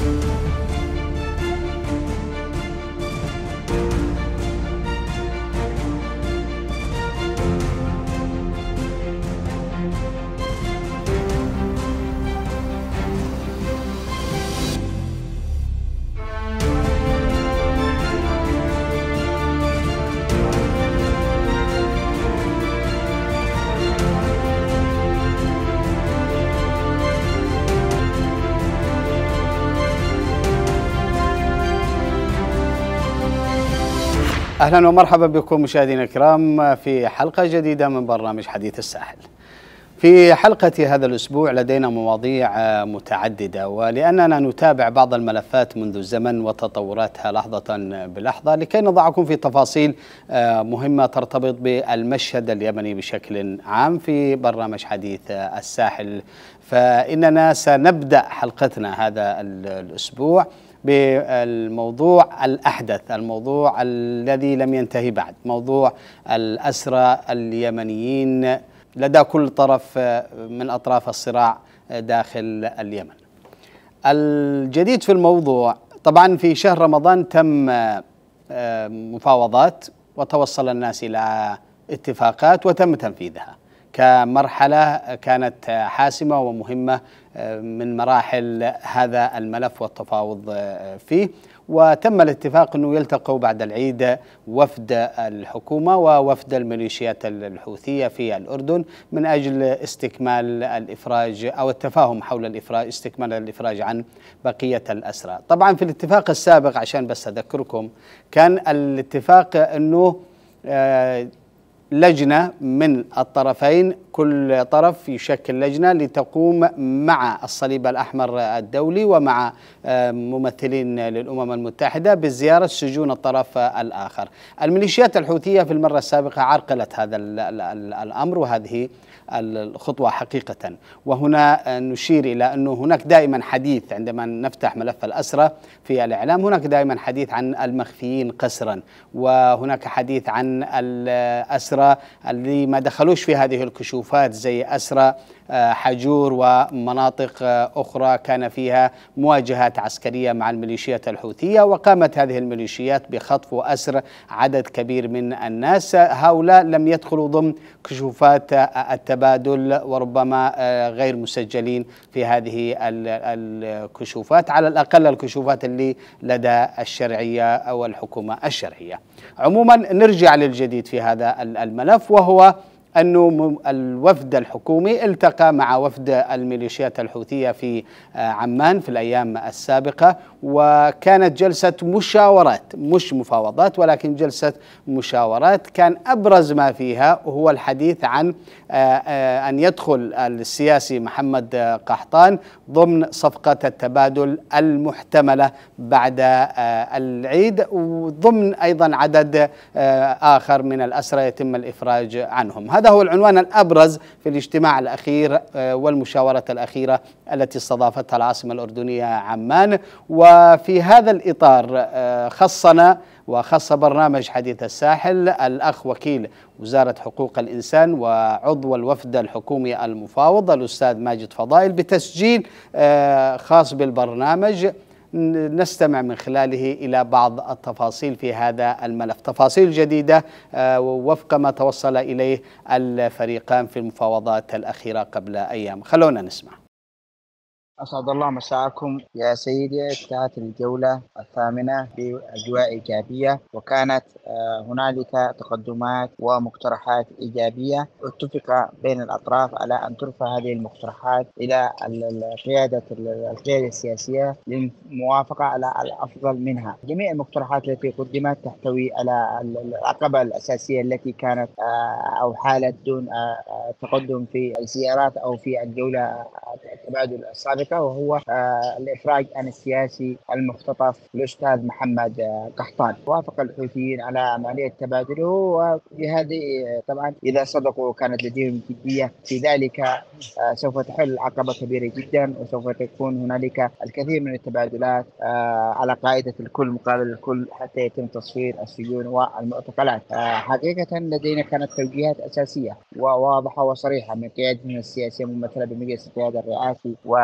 Thank you. اهلا ومرحبا بكم مشاهدينا الكرام في حلقه جديده من برنامج حديث الساحل. في حلقه هذا الاسبوع لدينا مواضيع متعدده ولاننا نتابع بعض الملفات منذ الزمن وتطوراتها لحظه بلحظه لكي نضعكم في تفاصيل مهمه ترتبط بالمشهد اليمني بشكل عام في برنامج حديث الساحل فاننا سنبدا حلقتنا هذا الاسبوع بالموضوع الأحدث الموضوع الذي لم ينتهي بعد موضوع الأسرى اليمنيين لدى كل طرف من أطراف الصراع داخل اليمن الجديد في الموضوع طبعا في شهر رمضان تم آه، مفاوضات وتوصل الناس إلى اتفاقات وتم تنفيذها كمرحلة كانت حاسمة ومهمة آه، من مراحل هذا الملف والتفاوض آه، فيه وتم الاتفاق أنه يلتقوا بعد العيد وفد الحكومة ووفد الميليشيات الحوثية في الأردن من أجل استكمال الإفراج أو التفاهم حول الإفراج استكمال الإفراج عن بقية الأسرى طبعا في الاتفاق السابق عشان بس أذكركم كان الاتفاق أنه آه، لجنة من الطرفين كل طرف يشكل لجنة لتقوم مع الصليب الأحمر الدولي ومع آه، ممثلين للأمم المتحدة بزيارة سجون الطرف الآخر الميليشيات الحوثية في المرة السابقة عرقلت هذا الأمر وهذه الخطوة حقيقة وهنا نشير إلى أنه هناك دائما حديث عندما نفتح ملف الأسرة في الإعلام هناك دائما حديث عن المخفيين قسرا وهناك حديث عن الأسرة اللي ما دخلوش في هذه الكشوفات زي أسرة آه، حجور ومناطق آه، أخرى كان فيها مواجهات عسكرية مع الميليشيات الحوثية وقامت هذه الميليشيات بخطف وأسر عدد كبير من الناس هؤلاء لم يدخلوا ضمن كشوفات آه، التبادل وربما غير مسجلين في هذه الكشوفات على الأقل الكشوفات اللي لدى الشرعية أو الحكومة الشرعية عموما نرجع للجديد في هذا الملف وهو أن الوفد الحكومي التقى مع وفد الميليشيات الحوثية في آه، عمان في الأيام السابقة وكانت جلسة مشاورات مش مفاوضات ولكن جلسة مشاورات كان أبرز ما فيها هو الحديث عن آه، آه، أن يدخل السياسي محمد آه، قحطان ضمن صفقة التبادل المحتملة بعد العيد وضمن أيضا عدد آخر من الأسرى يتم الإفراج عنهم هذا هو العنوان الأبرز في الاجتماع الأخير والمشاورة الأخيرة التي استضافتها العاصمة الأردنية عمان و وفي هذا الإطار آه، خصنا وخص برنامج حديث الساحل الأخ وكيل وزارة حقوق الإنسان وعضو الوفد الحكومي المفاوض الأستاذ ماجد فضائل بتسجيل آه، خاص بالبرنامج نستمع من خلاله إلى بعض التفاصيل في هذا الملف تفاصيل جديدة آه، وفق ما توصل إليه الفريقان في المفاوضات الأخيرة قبل أيام خلونا نسمع أسعد الله مساءكم يا سيدي انتهت الجولة الثامنة بأجواء إيجابية وكانت آه، هنالك تقدمات ومقترحات إيجابية اتفق بين الأطراف على أن ترفع هذه المقترحات إلى القيادة القيادة السياسية للموافقة على الأفضل منها جميع المقترحات التي قدمت تحتوي على العقبة الأساسية التي كانت آه، أو حالت دون آه، تقدم في السيارات أو في الجولة التبادل السابق المملكه وهو آه، الافراج عن السياسي المختطف الاستاذ محمد آه، قحطان وافق الحوثيين على عمليه تبادله وبهذه آه، طبعا اذا صدقوا كانت لديهم جديه في ذلك سوف تحل عقبه كبيره جدا وسوف تكون هنالك الكثير من التبادلات على قاعده الكل مقابل الكل حتى يتم تصفير السجون والمعتقلات حقيقه لدينا كانت توجيهات اساسيه وواضحه وصريحه من قيادتنا السياسيه ممثله بمجلس القياده الرئاسي و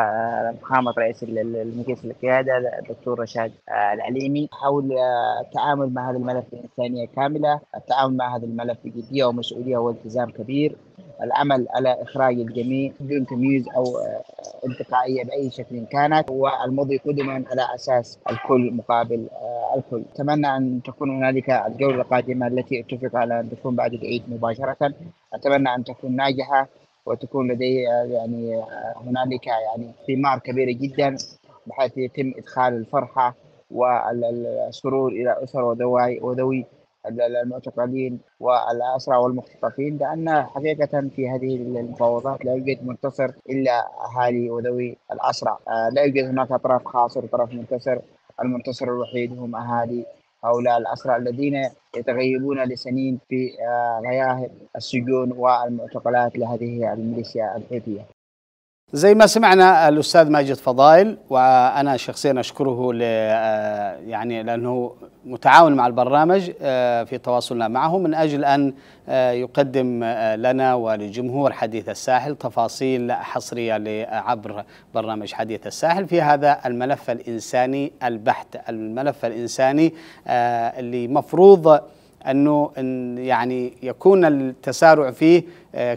فخامه رئيس المجلس القياده الدكتور رشاد آه، العليمي حول آه، التعامل مع هذا الملف بانسانيه كامله، التعامل مع هذا الملف بجديه ومسؤوليه والتزام كبير، العمل على اخراج الجميع بدون تمييز او آه، انتقائيه باي شكل كانت والمضي قدما على اساس الكل مقابل الكل. اتمنى ان تكون هنالك الجوله القادمه التي اتفق على ان تكون بعد العيد مباشره، اتمنى ان تكون ناجحه وتكون لديه يعني هنالك يعني ثمار كبيره جدا بحيث يتم ادخال الفرحه والسرور الى اسر وذوي وذوي المعتقلين والاسرى والمختطفين لان حقيقه في هذه المفاوضات لا يوجد منتصر الا اهالي وذوي الاسرى آه، لا يوجد هناك طرف خاسر وطرف منتصر المنتصر الوحيد هم اهالي هؤلاء الأسرى الذين يتغيبون لسنين في آه، غياهب السجون والمعتقلات لهذه الميليشيا الحوثية زي ما سمعنا الاستاذ ماجد فضايل وانا شخصيا اشكره ل آه، يعني لانه متعاون مع البرنامج آه، في تواصلنا معه من اجل ان آه، يقدم لنا ولجمهور حديث الساحل تفاصيل حصريه عبر برنامج حديث الساحل في هذا الملف الانساني البحت الملف الانساني اللي مفروض انه يعني يكون التسارع فيه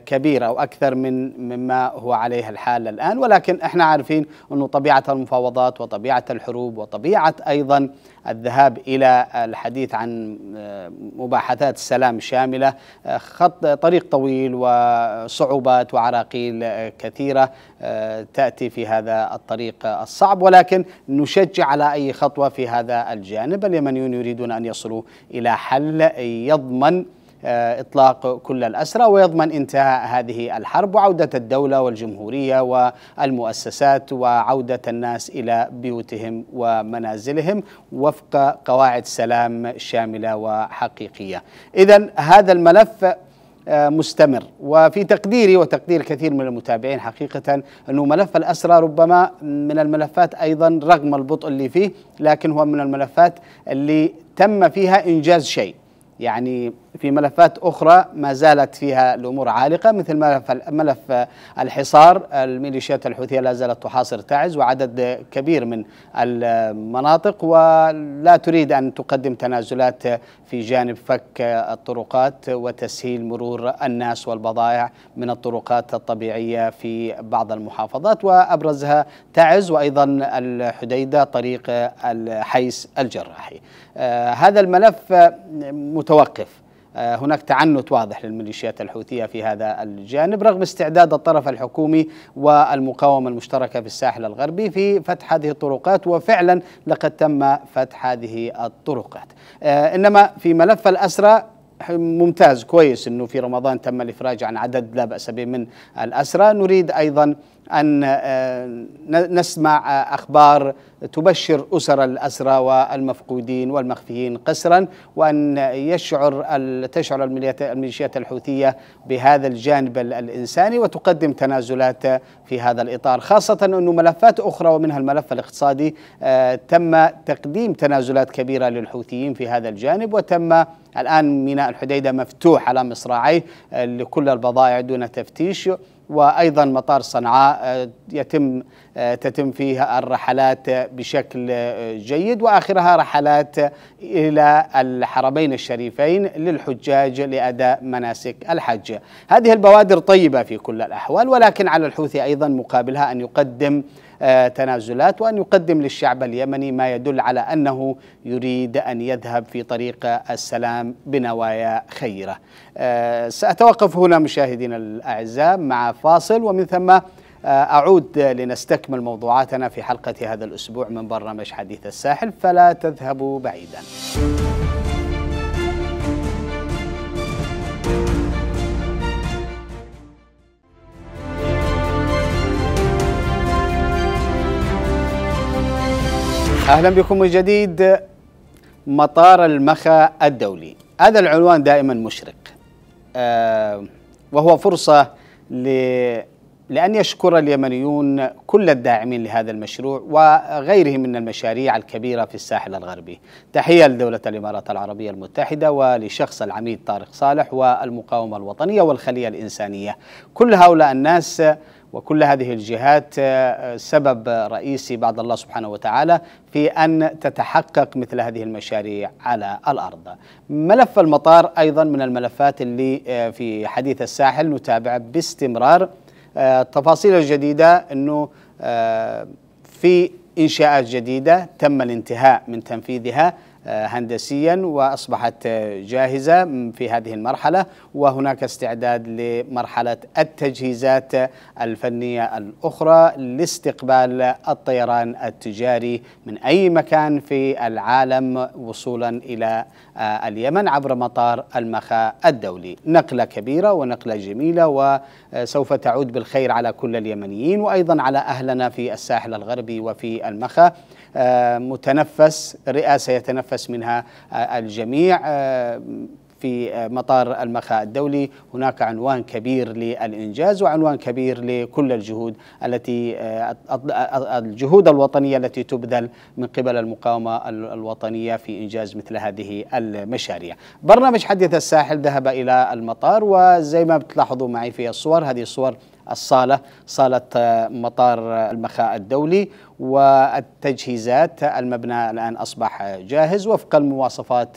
كبيرة أو أكثر من مما هو عليه الحال الآن ولكن احنا عارفين أنه طبيعة المفاوضات وطبيعة الحروب وطبيعة أيضا الذهاب إلى الحديث عن آه، مباحثات السلام الشاملة آه، خط طريق طويل وصعوبات وعراقيل كثيرة آه، تأتي في هذا الطريق الصعب ولكن نشجع على أي خطوة في هذا الجانب اليمنيون يريدون أن يصلوا إلى حل يضمن آه، إطلاق كل الأسرى ويضمن انتهاء هذه الحرب وعودة الدولة والجمهورية والمؤسسات وعودة الناس إلى بيوتهم ومنازلهم وفق قواعد سلام شاملة وحقيقية إذا هذا الملف آه، مستمر وفي تقديري وتقدير كثير من المتابعين حقيقة أنه ملف الأسرى ربما من الملفات أيضا رغم البطء اللي فيه لكن هو من الملفات اللي تم فيها إنجاز شيء يعني في ملفات أخرى ما زالت فيها الأمور عالقة مثل ملف ملف الحصار الميليشيات الحوثية لا زالت تحاصر تعز وعدد كبير من المناطق ولا تريد أن تقدم تنازلات في جانب فك الطرقات وتسهيل مرور الناس والبضائع من الطرقات الطبيعية في بعض المحافظات وأبرزها تعز وأيضا الحديدة طريق الحيس الجراحي آه، هذا الملف متوقف آه، هناك تعنت واضح للميليشيات الحوثية في هذا الجانب رغم استعداد الطرف الحكومي والمقاومة المشتركة في الساحل الغربي في فتح هذه الطرقات وفعلا لقد تم فتح هذه الطرقات آه، إنما في ملف الأسرى ممتاز كويس انه في رمضان تم الافراج عن عدد لا باس به من الاسرى نريد ايضا أن آه، نسمع آه، أخبار تبشر أسر الأسرى والمفقودين والمخفيين قسرا وأن يشعر تشعر الميليشيات الحوثية بهذا الجانب الإنساني وتقدم تنازلات في هذا الإطار خاصة أن ملفات أخرى ومنها الملف الاقتصادي آه، تم تقديم تنازلات كبيرة للحوثيين في هذا الجانب وتم الآن ميناء الحديدة مفتوح على مصراعيه لكل البضائع دون تفتيش وايضا مطار صنعاء آه، يتم آه، تتم فيها الرحلات بشكل آه، جيد واخرها رحلات الى الحرمين الشريفين للحجاج لاداء مناسك الحج. هذه البوادر طيبه في كل الاحوال ولكن على الحوثي ايضا مقابلها ان يقدم آه، تنازلات وأن يقدم للشعب اليمني ما يدل على أنه يريد أن يذهب في طريق السلام بنوايا خيرة آه، سأتوقف هنا مشاهدينا الأعزاء مع فاصل ومن ثم آه، أعود لنستكمل موضوعاتنا في حلقة هذا الأسبوع من برنامج حديث الساحل فلا تذهبوا بعيداً اهلا بكم من جديد مطار المخا الدولي هذا العنوان دائما مشرق آه، وهو فرصه ل... لان يشكر اليمنيون كل الداعمين لهذا المشروع وغيره من المشاريع الكبيره في الساحل الغربي تحيه لدوله الامارات العربيه المتحده ولشخص العميد طارق صالح والمقاومه الوطنيه والخليه الانسانيه كل هؤلاء الناس وكل هذه الجهات آه، آه، سبب رئيسي بعد الله سبحانه وتعالى في أن تتحقق مثل هذه المشاريع على الأرض ملف المطار أيضا من الملفات اللي آه، في حديث الساحل نتابع باستمرار التفاصيل الجديدة أنه في إنشاءات جديدة تم الانتهاء من تنفيذها آه، هندسيا واصبحت جاهزه في هذه المرحله وهناك استعداد لمرحله التجهيزات الفنيه الاخرى لاستقبال الطيران التجاري من اي مكان في العالم وصولا الى آه، اليمن عبر مطار المخا الدولي نقله كبيره ونقله جميله وسوف تعود بالخير على كل اليمنيين وايضا على اهلنا في الساحل الغربي وفي المخا متنفس رئاسة يتنفس منها آه، الجميع آه، في آه، مطار المخاء الدولي هناك عنوان كبير للإنجاز وعنوان كبير لكل الجهود التي الجهود الوطنية التي تبذل من قبل المقاومة الوطنية في إنجاز مثل هذه المشاريع برنامج حديث الساحل ذهب إلى المطار وزي ما بتلاحظوا معي في الصور هذه الصور الصالة صالة آه، مطار آه، المخاء الدولي والتجهيزات المبنى الآن أصبح جاهز وفق المواصفات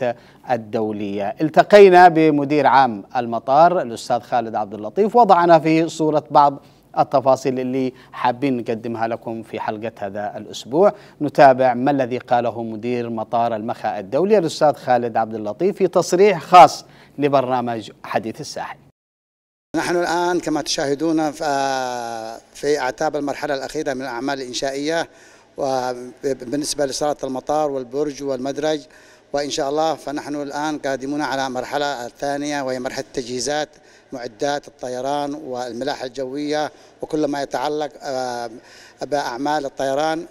الدولية التقينا بمدير عام المطار الأستاذ خالد عبد اللطيف وضعنا في صورة بعض التفاصيل اللي حابين نقدمها لكم في حلقة هذا الأسبوع نتابع ما الذي قاله مدير مطار المخاء الدولي الأستاذ خالد عبد اللطيف في تصريح خاص لبرنامج حديث الساحل نحن الآن كما تشاهدون في أعتاب المرحلة الأخيرة من الأعمال الإنشائية وبالنسبة لصالة المطار والبرج والمدرج وإن شاء الله فنحن الآن قادمون على مرحلة الثانية وهي مرحلة التجهيزات معدات الطيران والملاحة الجوية وكل ما يتعلق آه، بأعمال الطيران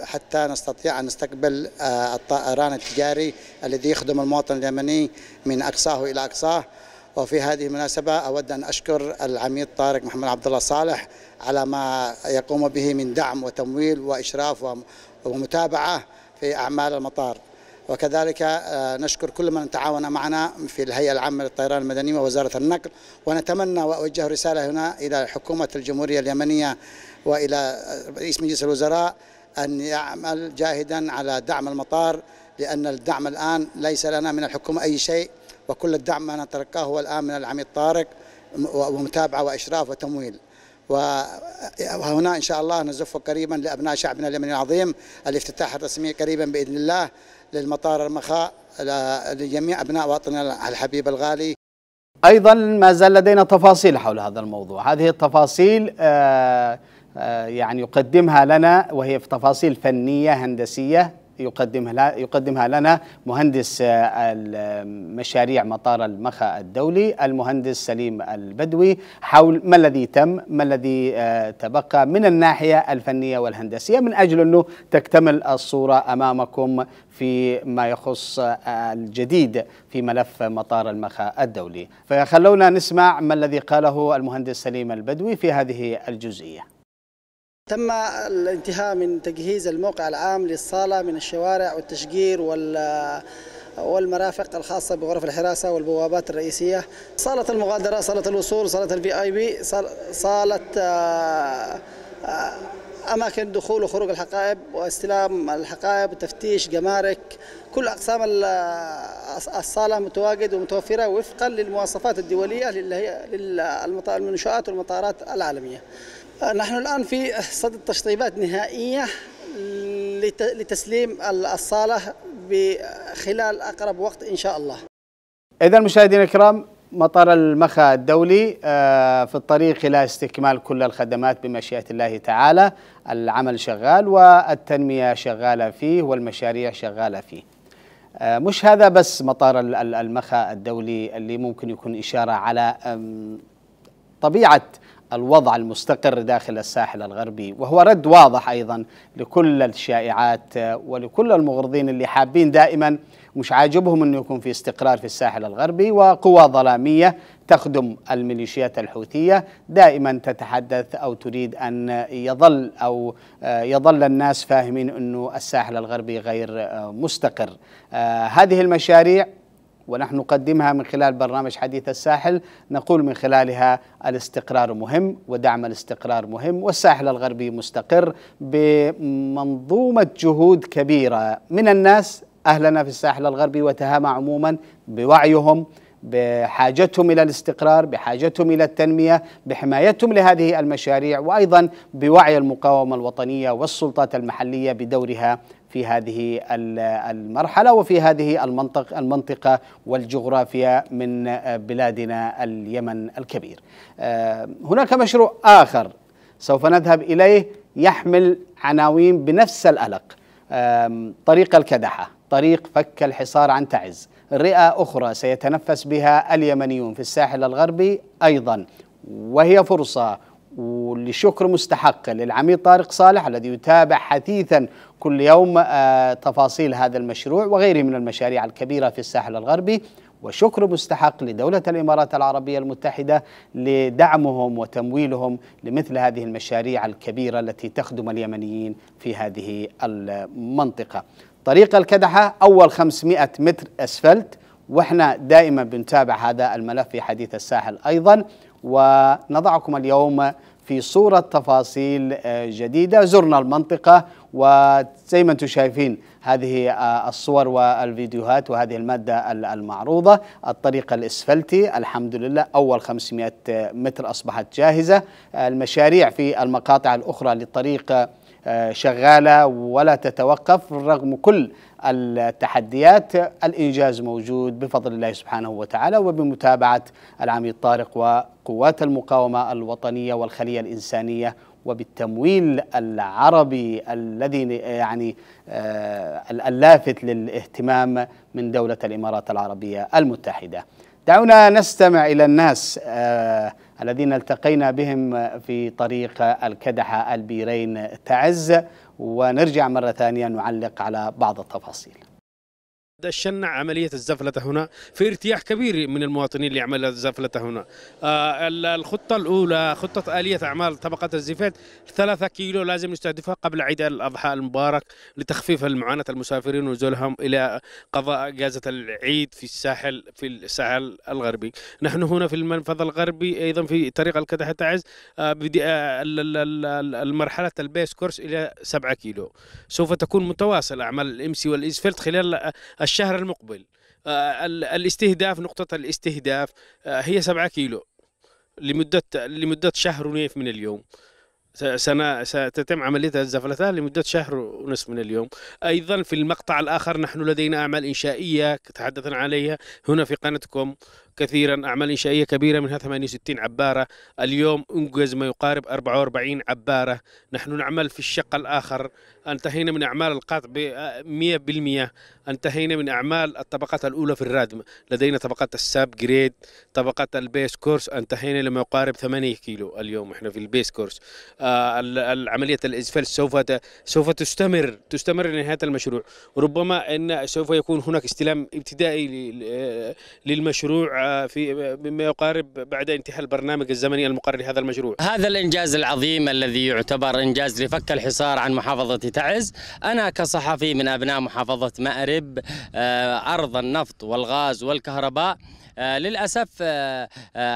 حتى نستطيع أن نستقبل آه، الطيران التجاري الذي يخدم المواطن اليمني من أقصاه إلى أقصاه وفي هذه المناسبة أود أن أشكر العميد طارق محمد عبد الله صالح على ما يقوم به من دعم وتمويل وإشراف ومتابعة في أعمال المطار وكذلك آه، نشكر كل من تعاون معنا في الهيئة العامة للطيران المدني ووزارة النقل ونتمنى وأوجه رسالة هنا إلى حكومة الجمهورية اليمنية وإلى آه، رئيس مجلس الوزراء أن يعمل جاهدا على دعم المطار لأن الدعم الآن ليس لنا من الحكومة أي شيء وكل الدعم ما نتلقاه هو الآن من العميد طارق ومتابعة وإشراف وتمويل وهنا إن شاء الله نزف قريبا لأبناء شعبنا اليمني العظيم الافتتاح الرسمي قريبا بإذن الله للمطار المخاء لجميع أبناء وطننا الحبيب الغالي أيضا ما زال لدينا تفاصيل حول هذا الموضوع هذه التفاصيل آه، آه، يعني يقدمها لنا وهي في تفاصيل فنية هندسية يقدمها يقدمها لنا مهندس آه، مشاريع مطار المخا الدولي المهندس سليم البدوي حول ما الذي تم ما الذي آه، تبقى من الناحية الفنية والهندسية من أجل أنه تكتمل الصورة أمامكم في ما يخص آه، الجديد في ملف مطار المخا الدولي فخلونا نسمع ما الذي قاله المهندس سليم البدوي في هذه الجزئية تم الانتهاء من تجهيز الموقع العام للصالة من الشوارع والتشجير وال والمرافق الخاصة بغرف الحراسة والبوابات الرئيسية صالة المغادرة صالة الوصول صالة الفي اي بي صالة آه، آه، أماكن دخول وخروج الحقائب واستلام الحقائب وتفتيش جمارك كل أقسام الصالة متواجد ومتوفرة وفقا للمواصفات الدولية للمنشآت والمطارات العالمية نحن الآن في صدد تشطيبات نهائية لتسليم الصالة خلال أقرب وقت إن شاء الله إذا مشاهدينا الكرام مطار المخا الدولي آه، في الطريق إلى استكمال كل الخدمات بمشيئة الله تعالى العمل شغال والتنمية شغالة فيه والمشاريع شغالة فيه آه، مش هذا بس مطار المخا الدولي اللي ممكن يكون إشارة على طبيعة الوضع المستقر داخل الساحل الغربي وهو رد واضح أيضا لكل الشائعات آه، ولكل المغرضين اللي حابين دائما مش عاجبهم أنه يكون في استقرار في الساحل الغربي وقوى ظلامية تخدم الميليشيات الحوثيه دائما تتحدث او تريد ان يظل او آه، يظل الناس فاهمين انه الساحل الغربي غير آه، مستقر. آه، هذه المشاريع ونحن نقدمها من خلال برنامج حديث الساحل نقول من خلالها الاستقرار مهم ودعم الاستقرار مهم والساحل الغربي مستقر بمنظومه جهود كبيره من الناس اهلنا في الساحل الغربي وتهامه عموما بوعيهم بحاجتهم الى الاستقرار، بحاجتهم الى التنميه، بحمايتهم لهذه المشاريع وايضا بوعي المقاومه الوطنيه والسلطات المحليه بدورها في هذه المرحله وفي هذه المنطق المنطقه والجغرافيا من بلادنا اليمن الكبير. آه، هناك مشروع اخر سوف نذهب اليه يحمل عناوين بنفس الالق طريق الكدحه، طريق فك الحصار عن تعز. رئة أخرى سيتنفس بها اليمنيون في الساحل الغربي أيضا وهي فرصة ولشكر مستحق للعميد طارق صالح الذي يتابع حثيثا كل يوم آه، تفاصيل هذا المشروع وغيره من المشاريع الكبيرة في الساحل الغربي وشكر مستحق لدولة الإمارات العربية المتحدة لدعمهم وتمويلهم لمثل هذه المشاريع الكبيرة التي تخدم اليمنيين في هذه المنطقة طريق الكدحة أول 500 متر أسفلت وإحنا دائما بنتابع هذا الملف في حديث الساحل أيضا ونضعكم اليوم في صورة تفاصيل آه، جديدة زرنا المنطقة وزي ما انتم شايفين هذه آه، الصور والفيديوهات وهذه المادة المعروضة الطريق الإسفلتي الحمد لله أول 500 متر أصبحت جاهزة المشاريع في المقاطع الأخرى للطريق آه، شغالة ولا تتوقف رغم كل التحديات الإنجاز موجود بفضل الله سبحانه وتعالى وبمتابعة العميد طارق وقوات المقاومة الوطنية والخلية الإنسانية وبالتمويل العربي الذي يعني آه، اللافت للاهتمام من دولة الإمارات العربية المتحدة دعونا نستمع إلى الناس آه، الذين التقينا بهم في طريق الكدحة البيرين تعز ونرجع مرة ثانية نعلق على بعض التفاصيل دشنا عملية الزفلة هنا في ارتياح كبير من المواطنين اللي عملوا الزفلة هنا آه الخطة الأولى خطة آلية أعمال طبقة الزفات ثلاثة كيلو لازم نستهدفها قبل عيد الأضحى المبارك لتخفيف معاناة المسافرين ونزولهم إلى قضاء أجازة العيد في الساحل في الساحل الغربي نحن هنا في المنفذ الغربي أيضا في طريق الكدحة تعز آه, آه، المرحلة البيس كورس إلى 7 كيلو سوف تكون متواصل أعمال الإمسي والإزفلت خلال الشهر المقبل آه، الاستهداف نقطة الاستهداف آه، هي سبعة كيلو لمدة لمدة شهر ونصف من اليوم سنة ستتم عملية الزفلتها لمدة شهر ونصف من اليوم أيضا في المقطع الآخر نحن لدينا أعمال إنشائية تحدثنا عليها هنا في قناتكم كثيرا أعمال إنشائية كبيرة منها 68 عبارة اليوم أنجز ما يقارب 44 عبارة نحن نعمل في الشق الآخر انتهينا من أعمال القطع ب 100% انتهينا من أعمال الطبقات الأولى في الرادم لدينا طبقة الساب جريد طبقة البيس كورس انتهينا لما يقارب 8 كيلو اليوم احنا في البيس كورس آه عملية الإزفال سوف سوف تستمر تستمر لنهاية المشروع ربما أن سوف يكون هناك استلام ابتدائي آه، للمشروع آه، في مما يقارب بعد انتهاء البرنامج الزمني المقرر لهذا المشروع هذا الإنجاز العظيم الذي يعتبر إنجاز لفك الحصار عن محافظة تعز أنا كصحفي من أبناء محافظة مأرب آه، أرض النفط والغاز والكهرباء آه، للأسف آه،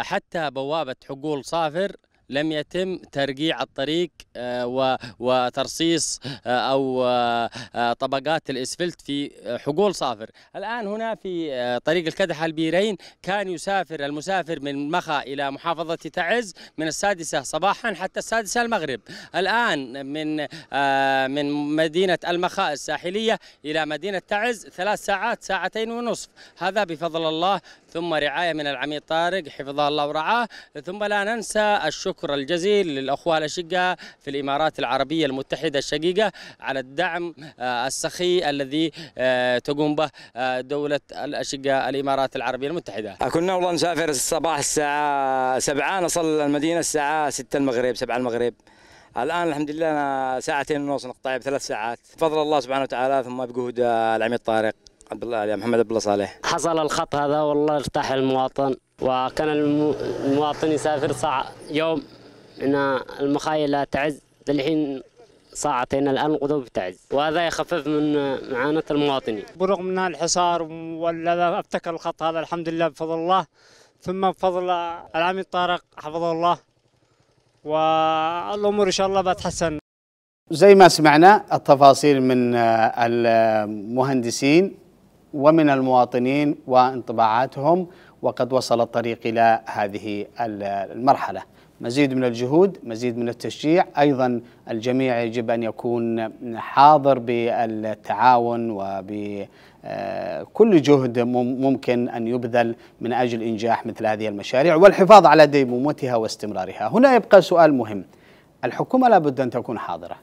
حتى بوابة حقول صافر لم يتم ترقيع الطريق آه، وترصيص آه، أو آه، طبقات الإسفلت في حقول صافر الآن هنا في طريق الكدح البيرين كان يسافر المسافر من مخا إلى محافظة تعز من السادسة صباحا حتى السادسة المغرب الآن من من مدينة المخاء الساحلية إلى مدينة تعز ثلاث ساعات ساعتين ونصف هذا بفضل الله ثم رعاية من العميد طارق حفظه الله ورعاه ثم لا ننسى الشكر الشكر الجزيل للأخوة الاشقاء في الإمارات العربية المتحدة الشقيقة على الدعم آه، السخي الذي آه، تقوم به آه، دولة الاشقاء الإمارات العربية المتحدة كنا والله نسافر الصباح الساعة 7 نصل المدينة الساعة 6 المغرب 7 المغرب الان الحمد لله انا ساعتين ونص نقطع بثلاث ساعات بفضل الله سبحانه وتعالى ثم بجهود العميد طارق عبد الله محمد عبد الله صالح حصل الخط هذا والله ارتاح المواطن وكان المواطن يسافر ساعة يوم من لا تعز للحين ساعتين الآن الغضب تعز وهذا يخفف من معاناة المواطنين برغم من الحصار ولا أبتكر الخط هذا الحمد لله بفضل الله ثم بفضل العميد طارق حفظه الله والأمور إن شاء الله بتحسن زي ما سمعنا التفاصيل من المهندسين ومن المواطنين وانطباعاتهم وقد وصل الطريق إلى هذه المرحلة مزيد من الجهود مزيد من التشجيع أيضا الجميع يجب أن يكون حاضر بالتعاون وبكل آه، جهد ممكن أن يبذل من أجل إنجاح مثل هذه المشاريع والحفاظ على ديمومتها واستمرارها هنا يبقى سؤال مهم الحكومة لابد أن تكون حاضرة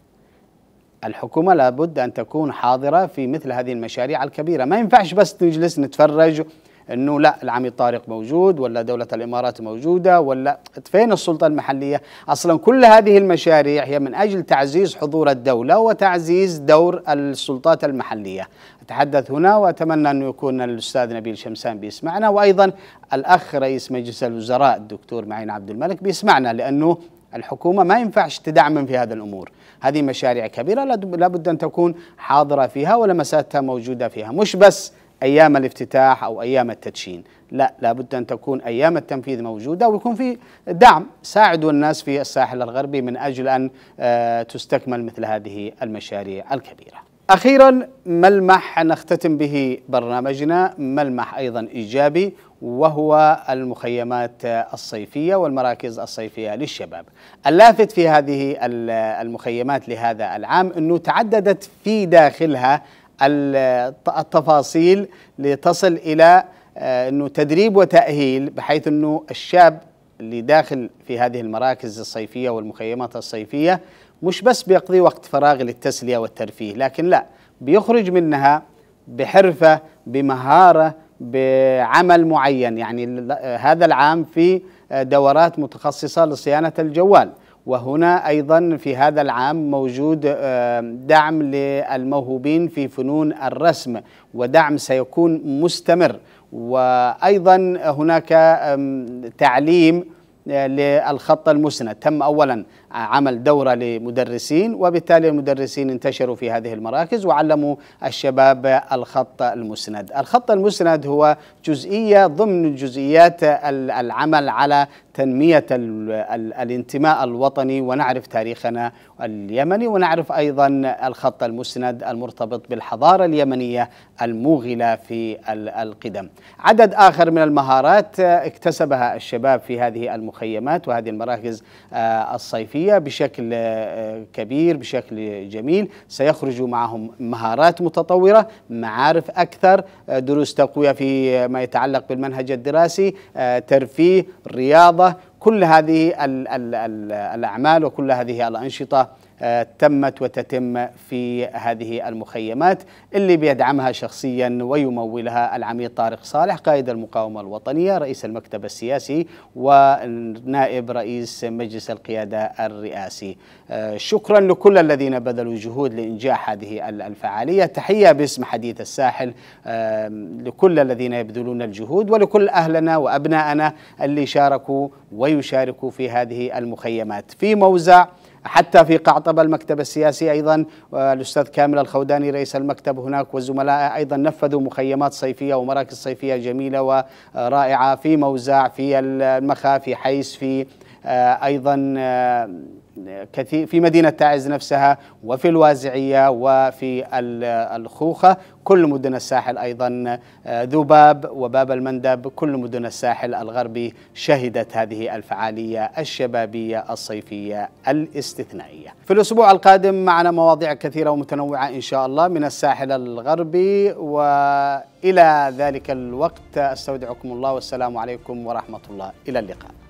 الحكومة لابد أن تكون حاضرة في مثل هذه المشاريع الكبيرة ما ينفعش بس نجلس نتفرج انه لا العميد طارق موجود ولا دوله الامارات موجوده ولا فين السلطه المحليه؟ اصلا كل هذه المشاريع هي من اجل تعزيز حضور الدوله وتعزيز دور السلطات المحليه. اتحدث هنا واتمنى انه يكون الاستاذ نبيل شمسان بيسمعنا وايضا الاخ رئيس مجلس الوزراء الدكتور معين عبد الملك بيسمعنا لانه الحكومة ما ينفعش تدعمن في هذا الأمور هذه مشاريع كبيرة لابد أن تكون حاضرة فيها ولمساتها موجودة فيها مش بس ايام الافتتاح او ايام التدشين لا لابد ان تكون ايام التنفيذ موجوده ويكون في دعم ساعدوا الناس في الساحل الغربي من اجل ان آه، تستكمل مثل هذه المشاريع الكبيره اخيرا ملمح نختتم به برنامجنا ملمح ايضا ايجابي وهو المخيمات الصيفيه والمراكز الصيفيه للشباب. اللافت في هذه المخيمات لهذا العام انه تعددت في داخلها التفاصيل لتصل الى آه، انه تدريب وتاهيل بحيث انه الشاب اللي داخل في هذه المراكز الصيفيه والمخيمات الصيفيه مش بس بيقضي وقت فراغ للتسليه والترفيه لكن لا بيخرج منها بحرفه بمهاره بعمل معين يعني آه، هذا العام في آه، دورات متخصصه لصيانه الجوال وهنا أيضا في هذا العام موجود آه، دعم للموهوبين في فنون الرسم ودعم سيكون مستمر وأيضا هناك تعليم آه، للخط المسند تم أولا عمل دورة لمدرسين وبالتالي المدرسين انتشروا في هذه المراكز وعلموا الشباب الخط المسند الخط المسند هو جزئية ضمن جزئيات العمل على تنمية الانتماء الوطني ونعرف تاريخنا اليمني ونعرف أيضا الخط المسند المرتبط بالحضارة اليمنية الموغلة في القدم عدد آخر من المهارات اكتسبها الشباب في هذه المخيمات وهذه المراكز آه، الصيفية الافريقيه بشكل آه، آه، كبير بشكل جميل سيخرج معهم مهارات متطوره معارف اكثر آه، دروس تقويه في ما يتعلق بالمنهج الدراسي ترفيه رياضه كل هذه الاعمال وكل هذه الانشطه آه، تمت وتتم في هذه المخيمات اللي بيدعمها شخصيا ويمولها العميد طارق صالح قائد المقاومة الوطنية رئيس المكتب السياسي ونائب رئيس مجلس القيادة الرئاسي آه، شكرا لكل الذين بذلوا جهود لإنجاح هذه الفعالية تحية باسم حديث الساحل آه، لكل الذين يبذلون الجهود ولكل أهلنا وأبنائنا اللي شاركوا ويشاركوا في هذه المخيمات في موزع حتى في قعطبة المكتب السياسي أيضا الأستاذ كامل الخوداني رئيس المكتب هناك والزملاء أيضا نفذوا مخيمات صيفية ومراكز صيفية جميلة ورائعة في موزع في المخا في حيس في آه، أيضا آه، كثير في مدينة تعز نفسها وفي الوازعية وفي الخوخة كل مدن الساحل أيضا آه، ذباب وباب المندب كل مدن الساحل الغربي شهدت هذه الفعالية الشبابية الصيفية الاستثنائية في الأسبوع القادم معنا مواضيع كثيرة ومتنوعة إن شاء الله من الساحل الغربي وإلى ذلك الوقت أستودعكم الله والسلام عليكم ورحمة الله إلى اللقاء